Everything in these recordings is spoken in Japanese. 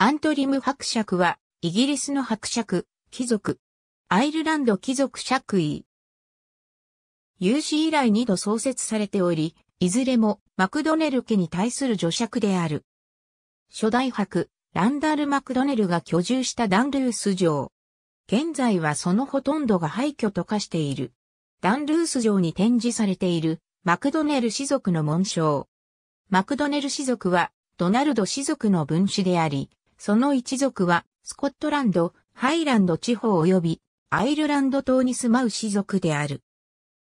アントリム伯爵は、イギリスの伯爵、貴族。アイルランド貴族爵位。有史以来二度創設されており、いずれもマクドネル家に対する助爵である。初代伯、ランダル・マクドネルが居住したダンルース城。現在はそのほとんどが廃墟と化している。ダンルース城に展示されているマクドネル氏族の紋章。マクドネル氏族はドナルド氏族の分子であり、その一族は、スコットランド、ハイランド地方及び、アイルランド島に住まう氏族である。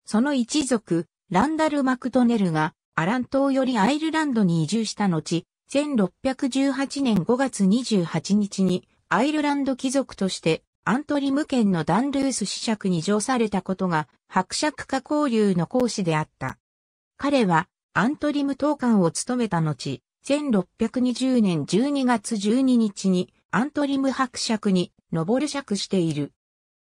その一族、ランダル・マクドネルが、アラン島よりアイルランドに移住した後、1618年5月28日に、アイルランド貴族として、アントリム県のダンルース子爵に上されたことが、伯爵化交流の講師であった。彼は、アントリム党官を務めた後、1620年12月12日にアントリム伯爵に上る爵している。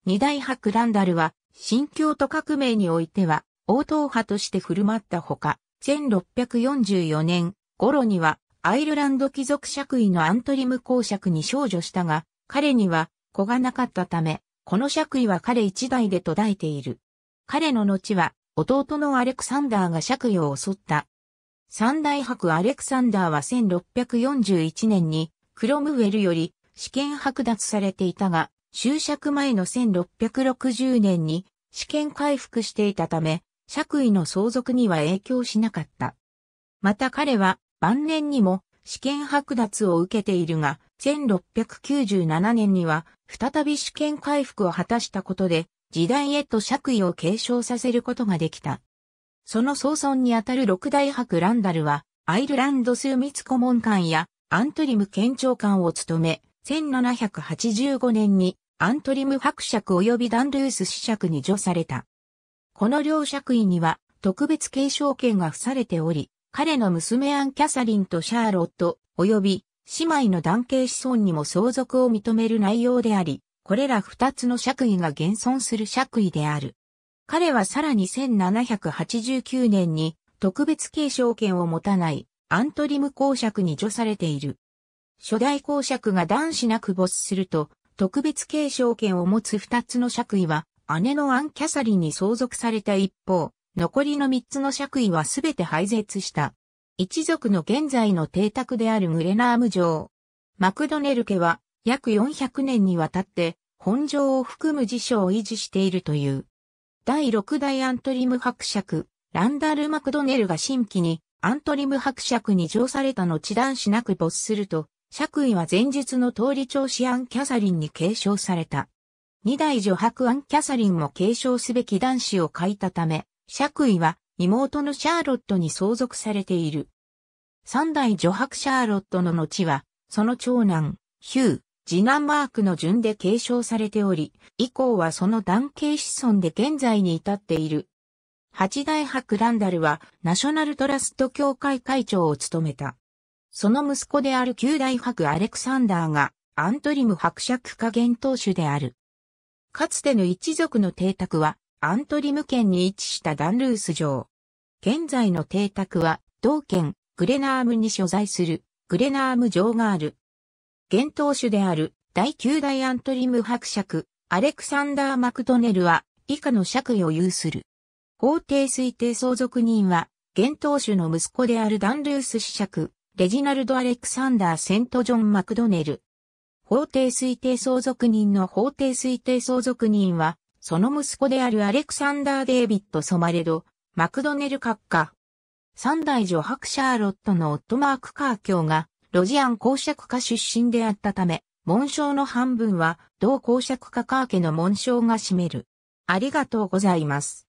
二大伯ランダルは、新教徒革命においては、応答派として振る舞ったほか、1644年頃には、アイルランド貴族爵位のアントリム公爵に少女したが、彼には子がなかったため、この爵位は彼一代で途絶えている。彼の後は、弟のアレクサンダーが爵位を襲った三大博アレクサンダーは1641年にクロムウェルより試験剥奪されていたが、就職前の1660年に試験回復していたため、爵位の相続には影響しなかった。また彼は晩年にも試験剥奪を受けているが、1697年には再び試験回復を果たしたことで、時代へと爵位を継承させることができた。その総尊にあたる六大伯ランダルは、アイルランド枢密顧問官やアントリム県庁官を務め、1785年にアントリム伯爵及びダンルース子爵に除された。この両爵位には特別継承権が付されており、彼の娘アン・キャサリンとシャーロット、及び姉妹の男系子孫にも相続を認める内容であり、これら二つの爵位が現存する爵位である。彼はさらに1789年に特別継承権を持たないアントリム公爵に除されている。初代公爵が男子なく没すると、特別継承権を持つ二つの爵位は、姉のアン・キャサリンに相続された一方、残りの三つの爵位はすべて廃絶した。一族の現在の邸宅であるグレナーム城。マクドネル家は、約400年にわたって、本城を含む辞書を維持しているという。第6代アントリム伯爵、ランダル・マクドネルが新規に、アントリム伯爵に上された後男子なく没すると、爵位は前述の通り調子アン・キャサリンに継承された。二代女伯アン・キャサリンも継承すべき男子を書いたため、爵位は妹のシャーロットに相続されている。三代女伯シャーロットの後は、その長男、ヒュー、次男マークの順で継承されており、以降はその男系子孫で現在に至っている。八代伯ランダルはナショナルトラスト協会会長を務めた。その息子である九代伯アレクサンダーがアントリム伯爵家元当主である。かつての一族の邸宅はアントリム県に位置したダンルース城。現在の邸宅は同県グレナームに所在するグレナーム城がある。現当主である第9代アントリム伯爵、アレクサンダー・マクドネルは以下の爵位を有する。法廷推定相続人は、現当主の息子であるダンルース子爵、レジナルド・アレクサンダー・セント・ジョン・マクドネル。法廷推定相続人の法廷推定相続人は、その息子であるアレクサンダー・デイビッド・ソマレド、マクドネル閣下。三代女伯シャーロットの夫マーク・カー教が、ロジアン公爵家出身であったため、紋章の半分は同公爵家カー家の紋章が占める。ありがとうございます。